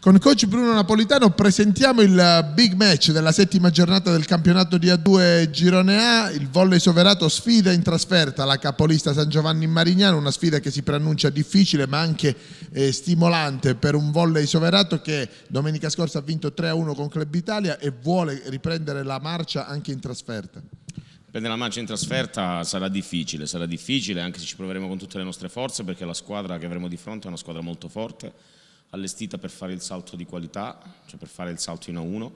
Con coach Bruno Napolitano presentiamo il eh, big match della settima giornata del campionato di A2 Girone A. Il volley soverato sfida in trasferta la capolista San Giovanni Marignano, una sfida che si preannuncia difficile ma anche eh, stimolante per un volley soverato che domenica scorsa ha vinto 3-1 con Club Italia e vuole riprendere la marcia anche in trasferta. Prendere la marcia in trasferta sarà difficile, sarà difficile anche se ci proveremo con tutte le nostre forze perché la squadra che avremo di fronte è una squadra molto forte allestita per fare il salto di qualità, cioè per fare il salto in A1.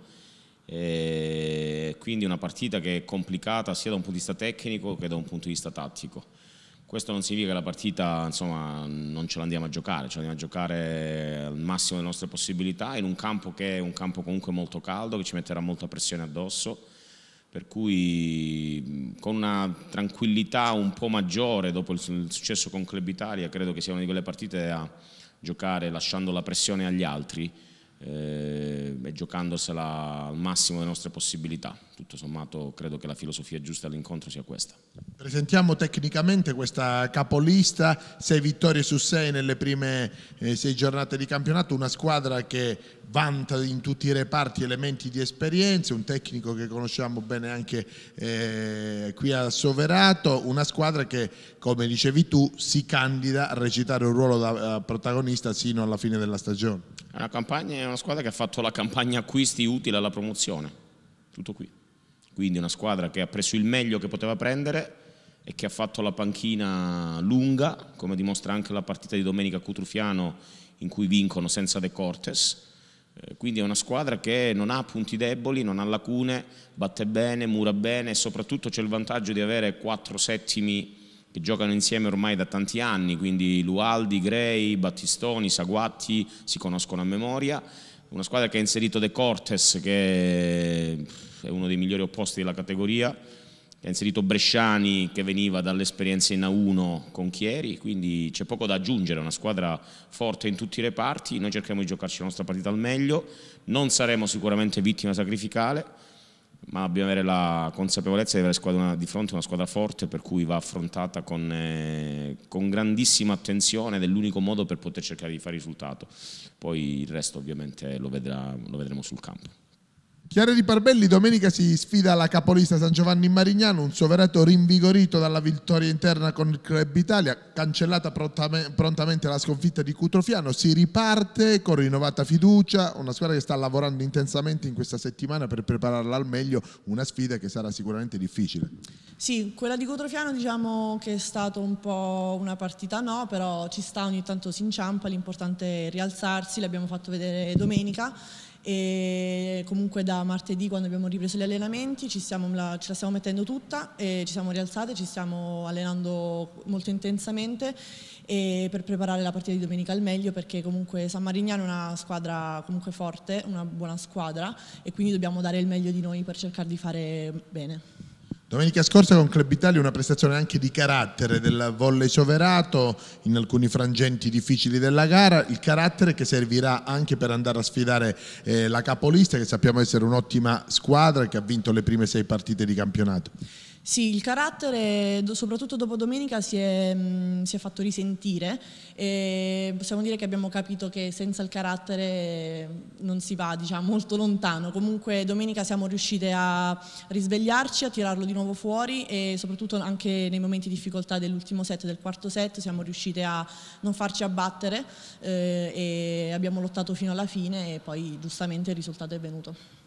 E quindi una partita che è complicata sia da un punto di vista tecnico che da un punto di vista tattico. Questo non significa che la partita insomma, non ce l'andiamo a giocare, ce l'andiamo a giocare al massimo delle nostre possibilità in un campo che è un campo comunque molto caldo, che ci metterà molta pressione addosso, per cui con una tranquillità un po' maggiore dopo il successo con Club Italia credo che sia una di quelle partite a giocare lasciando la pressione agli altri, eh, e, giocandosela al massimo delle nostre possibilità. Tutto sommato credo che la filosofia giusta all'incontro sia questa. Presentiamo tecnicamente questa capolista, sei vittorie su sei nelle prime eh, sei giornate di campionato, una squadra che vanta in tutti i reparti elementi di esperienza, un tecnico che conosciamo bene anche eh, qui a Soverato, una squadra che come dicevi tu si candida a recitare un ruolo da eh, protagonista sino alla fine della stagione. È una campagna, è una squadra che ha fatto la campagna campagna acquisti utile alla promozione, tutto qui. Quindi una squadra che ha preso il meglio che poteva prendere e che ha fatto la panchina lunga, come dimostra anche la partita di domenica a Cutrufiano in cui vincono senza De Cortes. Eh, quindi è una squadra che non ha punti deboli, non ha lacune, batte bene, mura bene e soprattutto c'è il vantaggio di avere quattro settimi che giocano insieme ormai da tanti anni, quindi Lualdi, Grey, Battistoni, Saguatti si conoscono a memoria una squadra che ha inserito De Cortes, che è uno dei migliori opposti della categoria, che ha inserito Bresciani che veniva dall'esperienza in A1 con Chieri, quindi c'è poco da aggiungere, è una squadra forte in tutti i reparti, noi cerchiamo di giocarci la nostra partita al meglio, non saremo sicuramente vittima sacrificale, ma dobbiamo avere la consapevolezza di avere squadra, di fronte una squadra forte per cui va affrontata con, eh, con grandissima attenzione ed è l'unico modo per poter cercare di fare risultato. Poi il resto ovviamente lo, vedrà, lo vedremo sul campo. Chiara di Parbelli domenica si sfida alla capolista San Giovanni Marignano, un soverato rinvigorito dalla vittoria interna con il Club Italia, cancellata prontamente la sconfitta di Cutrofiano, si riparte con rinnovata fiducia, una squadra che sta lavorando intensamente in questa settimana per prepararla al meglio, una sfida che sarà sicuramente difficile. Sì, quella di Cutrofiano diciamo che è stata un po' una partita no, però ci sta ogni tanto si inciampa, l'importante è rialzarsi, l'abbiamo fatto vedere domenica e comunque da martedì quando abbiamo ripreso gli allenamenti la, ce la stiamo mettendo tutta e ci siamo rialzate, ci stiamo allenando molto intensamente per preparare la partita di domenica al meglio perché comunque San Marignano è una squadra comunque forte, una buona squadra e quindi dobbiamo dare il meglio di noi per cercare di fare bene. Domenica scorsa con Club Italia una prestazione anche di carattere del volley soverato in alcuni frangenti difficili della gara, il carattere che servirà anche per andare a sfidare eh, la capolista che sappiamo essere un'ottima squadra che ha vinto le prime sei partite di campionato. Sì, il carattere, soprattutto dopo domenica, si è, mm, si è fatto risentire e possiamo dire che abbiamo capito che senza il carattere mm, non si va diciamo, molto lontano. Comunque domenica siamo riuscite a risvegliarci, a tirarlo di nuovo fuori e soprattutto anche nei momenti di difficoltà dell'ultimo set, del quarto set, siamo riuscite a non farci abbattere eh, e abbiamo lottato fino alla fine e poi giustamente il risultato è venuto.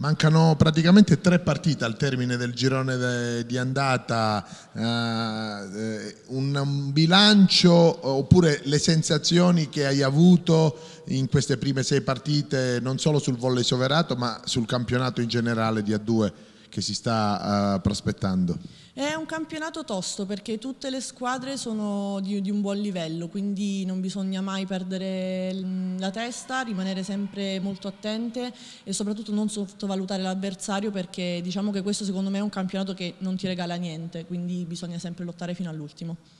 Mancano praticamente tre partite al termine del girone di andata, eh, eh un bilancio oppure le sensazioni che hai avuto in queste prime sei partite non solo sul volle soverato ma sul campionato in generale di A2? che si sta uh, prospettando? È un campionato tosto perché tutte le squadre sono di, di, un buon livello, quindi non bisogna mai perdere mm, la testa, rimanere sempre molto attente e soprattutto non sottovalutare l'avversario perché diciamo che questo secondo me è un campionato che non ti regala niente, quindi bisogna sempre lottare fino all'ultimo.